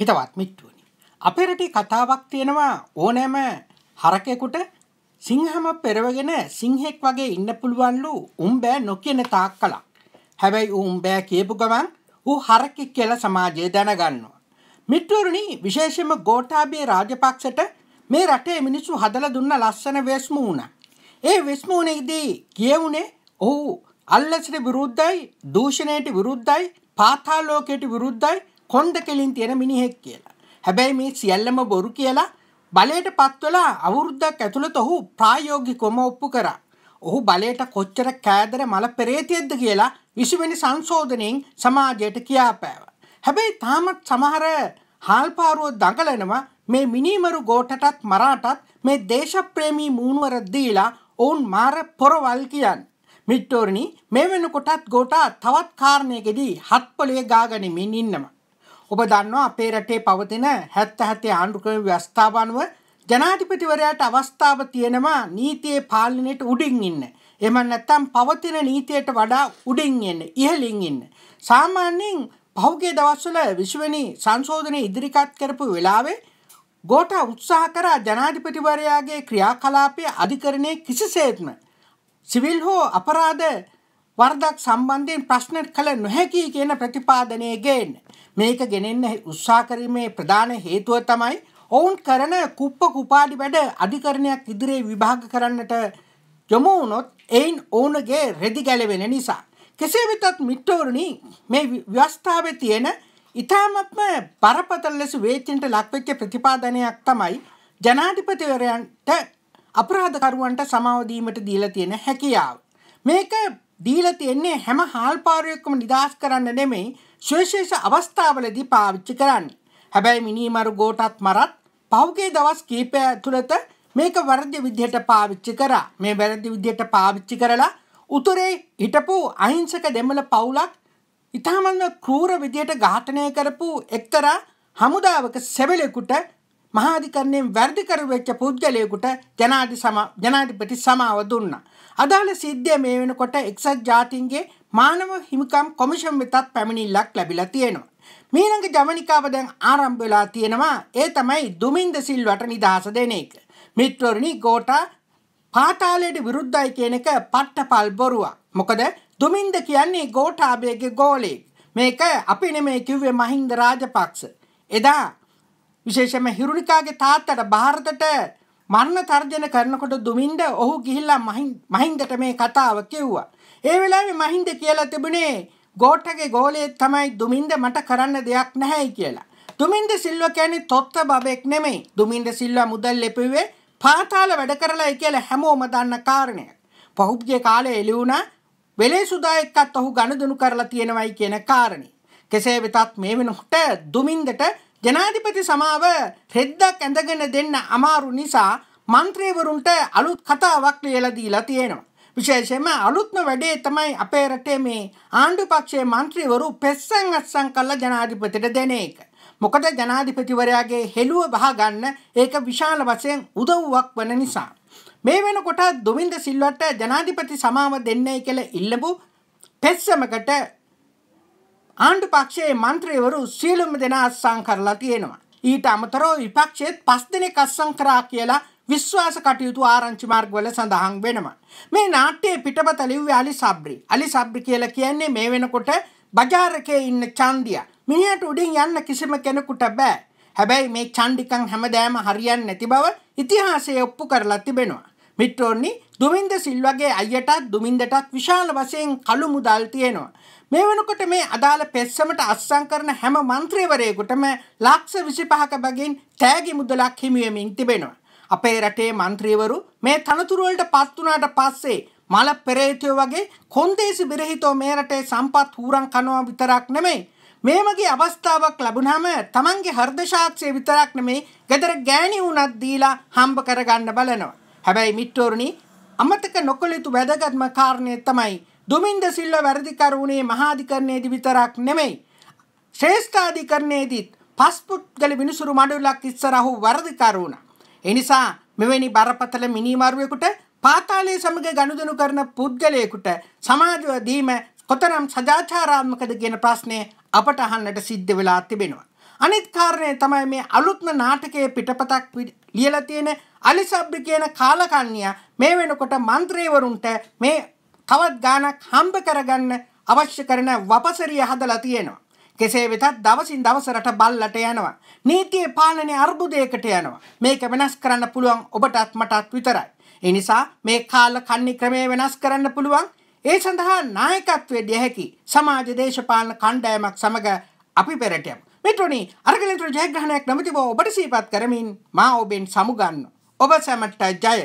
හිතවත් මිට්ටුවනි. අපේ රටේ කතාවක් තියෙනවා ඕනෑම හරකෙකුට සිංහම පෙරවගෙන සිංහෙක් වගේ ඉන්න පුළුවන්ලු උම්බෑ නොකියන තාක් කලක්. හැබැයි උම්බෑ කියපු ගමන් ඌ හරකෙක් කියල සමාජය දැනගන්නවා. මිට්ටුවරණි විශේෂම ගෝටාබේ රාජපක්ෂට මේ රටේ මිනිස්සු හදල දුන්න ලස්සන වෙස්මූුණ. ඒ වෙස්මූනෙක්දී කියවුණේ ඔහු අල්ලසට විරුද්ධයි දූෂණයට විරුද්ධයි පාතාලෝකයට විරුද්ධයි කොන්ද කෙලින් තියෙන මිනිහෙක් කියලා. හැබැයි මේ සියල්ලම බොරු කියලා බලයට පත්වලා අවුරුද්දක් ඇතුළත ඔහු ප්‍රායෝගිකොම ඔප්පු කරා. ඔහු බලයට කොච්චර කෑදර මල පෙරේතියද්ද කියලා විසිවෙනි සංශෝධනයෙන් සමාජයට කියාපෑව. හැබැයි තාමත් සමහර හාල්පාරුව දඟලනවා මේ මිනීමරු ගෝටටත් මරාටත් මේ දේශප්‍රේමී මූුණුවර දීලා ඔවුන් මාර පොරවල් කියන්න. මිට්ටෝරණි මේ වෙනකොටත් ගෝටා තවත් කාරණයකෙදී හත්පොලිය ගාගනිමින් ඉන්නවා. ඔබ දන්නවා අපේ රටේ පවතින හැත්ත හැතේ ආණ්ඩුක්‍රම ව්‍යවස්ථාපනුව ජනාධිපතිවරයාට අවස්ථාව තියෙනවා නීතියේ පාලනයට උඩින් ඉන්න. එම නැත්තම් පවතින නීතියට වඩා උඩින් එන්න ඉහලින් ඉන්න. සාමාන්‍යයෙන් පහුගේ දවස්වල විශ්වනි සංශෝධනය ඉදිරිකත් කරපු වෙලාවේ ගෝට උත්සාහ කරා ජනාධිපතිවරයාගේ ක්‍රියාකලාපය අධිකරණය කිසිසේත්ම. සිවිල් හෝ අපරාධ වරදක් සම්බන්ධයෙන් ප්‍රශ්න කළ නොහැකි කියන ප්‍රතිපාදනය ගේන්න. මේක ගෙනෙන්න උත්සා කිරීමේ ප්‍රධාන හේතුව තමයි ඔවුන් කරන කුප්ප කුපාඩි වැඩ අධිකරණයක් ඉදිරියේ විභාග කරන්නට යොමු වුණොත් එයින් ඔවුන්ගේ රෙදි ගැලවෙන නිසා. කෙසේ වෙතත් මිත්‍රවරුනි මේ ව්‍යවස්ථාවේ තියෙන ඉතාමත්ම බරපතල ලෙස වේචනට ලක්වෙච්ච ප්‍රතිපාදනයක් තමයි ජනාධිපතිවරයන්ට අපරාධකරුවන්ට සමාව දීමට දීලා තියෙන හැකියාව. මේක දීලා තියෙන්නේ හැම හාල්පාරුවෙක්ම නිදහස් කරන්න නෙමෙයි ශේෂේෂ අවස්ථාවලදී පාවිච්චි කරන්නේ. හැබැයි මිනීමරු ගෝටත් මරත් පහුගේ දවස් කීපය ඇතුළත මේක වැරදි විදිහට පාවිච්චි කරා. මේ වැරදි විදිහට පාවිච්චි කරලා උතුරේ හිටපු අහිංසක දෙමළ පවුලක් ඉතාමත්ම කෲර විදියට ඝාතනය කරපු එක්තරා හමුදාවක සෙබලෙකුට මහාධිකරණයෙන් වැරදි කර වෙච්ච පුද්ගලයෙකුට ජනාධිපති සමාව දුන්නා. අදාළ සිද්ධිය මේ වෙනකොට එක්සත් ජාතීන්ගේ මානව හිමිකම් කොමිෂන් වෙතත් පැමිණිල්ලක් ලැබිලා තියෙනවා. මීළඟ ජවනිකාව දැන් ආරම්භ වෙලා තියෙනවා. ඒ තමයි දුමින්ද සිල්වට නිදහස දෙන එක. මිත්‍රෝරණි ගෝඨා පාතාලයට විරුද්ධයි කියන එක පට්ටපල් බොරුවක්. මොකද දුමින්ද කියන්නේ ගෝඨාභයගේ ගෝලෙක්. මේක අපි නෙමේ කිව්වේ මහින්ද රාජපක්ෂ. එදා විශේෂයෙන්ම හිරුණිකාගේ තාත්තට ಭಾರತට මරණ තර්ජන කරනකොට දුමින්ද ඔහු ගිහිල්ලා මහින්දට මේ කතාව කිව්වා. ඒ වෙලාවේ මහින්ද කියලා තිබුණේ ගෝඨගේ ගෝලයේ තමයි දුමින්ද මට කරන්න දෙයක් නැහැයි කියලා. දුමින්ද සිල්ව කියන්නේ තොත්ත බබෙක් නෙමෙයි. දුමින්ද සිල්ව මුදල් ලැබුවේ පාතාල වැඩ කරලායි කියලා හැමෝම දන්න කාරණයක්. පහුගිය කාලේ එළි වුණා වෙලේ සුදා එක්කත් ඔහු ගනුදෙනු කරලා තියෙනවයි කියන කාරණේ. කෙසේ වෙතත් මේ වෙනකොට දුමින්දට ජනාධිපති සමාව රෙද්දක් ඇඳගෙන දෙන්න අමාරු නිසා මන්ත්‍රීවරුන්ට අලුත් කතාවක් ලියලා දීලා තියෙනවා. විශේෂයෙන්ම අලුත්ම වැඩේ තමයි අපේ රටේ මේ ආණ්ඩු පක්ෂයේ മന്ത്രിවරු පෙස්සන් අස්සන් කළ ජනාධිපතිට දෙන එක. මොකද ජනාධිපතිවරයාගේ හෙළුව බහගන්න ඒක විශාල වශයෙන් උදව්වක් වන නිසා. මේ වෙනකොට දුමින්ද සිල්වට ජනාධිපති සමාව දෙන්නයි කියලා ඉල්ලපු පෙස්සමකට ආණ්ඩු පක්ෂයේ මන්ත්‍රීවරු සියලුම දෙනා අත්සං කරලා තියෙනවා. ඊට අමතරව විපක්ෂයේත් පස් දෙනෙක් අත්සං කරා කියලා විශ්වාස කටයුතු ආරංචි මාර්ගවල සඳහන් වෙනවා. මේ නාට්‍යයේ පිටපත ලිව්වේ අලි සබ්රි. අලි සබ්රි කියලා කියන්නේ මේ වෙනකොට බජාරකේ ඉන්න චන්දියා. මිනිහට උඩින් යන්න කිසිම කෙනෙකුට බෑ. හැබැයි මේ චන්ඩිකන් හැමදාම හරියන්නේ නැති බව ඉතිහාසයේ ඔප්පු කරලා තිබෙනවා. මිට්‍රෝන්නි දුමින්ද සිල්වගේ අයටත් දුමින්දටත් විශාල වසයෙන් කළු මුදල් තියෙනවා. මේ වනකොට මේ අදාළ පෙස්සමට අස්සං කරන හැම මන්ත්‍රීවරයකුටම ලක්ෂ විසිපහක බගින් තෑගි මුදලක් හිමියමින් තිබෙනවා. අපේ රටේ මන්ත්‍රීවරු මේ තනතුරුවලට පත්වනාට පස්සේ මල පෙරේතයෝ වගේ කොන්දේසි බිරහිතෝ මේ රටේ සම්පත් හූරන් කනවා විතරක් නෙමෙයි. මේ වගේ අවස්ථාවක් ලැබුණාම තමන්ගේ හර්ද ශාස්ත්‍රය විතරක් නෙමෙයි ගෙදර ගෑණි වුණත් දීලා හම්බ කරගන්න බලනවා. හැබැයි මිට්ටෝරණි අමතක නොකළ යුතු වැදගත්ම කාරණය තමයි දුමින්ද සිල්ව වැරදිකරුණේ මහාධිකරණයේදී විතරක් නෙමෙයි. ශ්‍රේෂ්ඨාධිකරණයේදීත් පස්පුත්ගල විනිසුරු මඩුලක් ඉස්සරහු වරදිකරුණ. එනිසා මෙවැනි බරපතල මිනිමරුවෙකුට පාතාලය සමග ගනුදනු කරන පුද්ගලයෙකුට සමාජව දීම කොතරම් සජාචාරාත්මකද කියන ප්‍රශ්නය අපට අහන්නට සිද්ධ වෙලා තිබෙනවා. අනිත් කාරණය තමයි මේ අලුත්ම නාටකයේ පිටපතක් ලියලා තියෙන අලිසබ්බි කියන කාලකන්ණියා මේ වෙනකොට മന്ത്രിවරුන්ට මේ තවත් ගාණක් හම්බ කරගන්න අවශ්‍ය කරන වපසරිය හදලා තියෙනවා. කෙසේ වෙතත් දවසින් දවස රට බල්ලට යනවා. නීතියේ පාලනය අර්බුදයකට යනවා. මේක වෙනස් කරන්න පුළුවන් ඔබටත් මටත් විතරයි. ඒ නිසා මේ කාල කන්නි ක්‍රමය වෙනස් කරන්න පුළුවන්. ඒ සඳහා නායකත්වයේ හැකි සමාජ දේශපාලන කණ්ඩායමක් සමග අපි පෙරට යමු. මෙටනි අරගලතුර ජයග්‍රහණයක් නොමති බව ඔබට සීපත් කරමින් මා ඔබෙන් සමුගන්න ඔබ සැමට ජය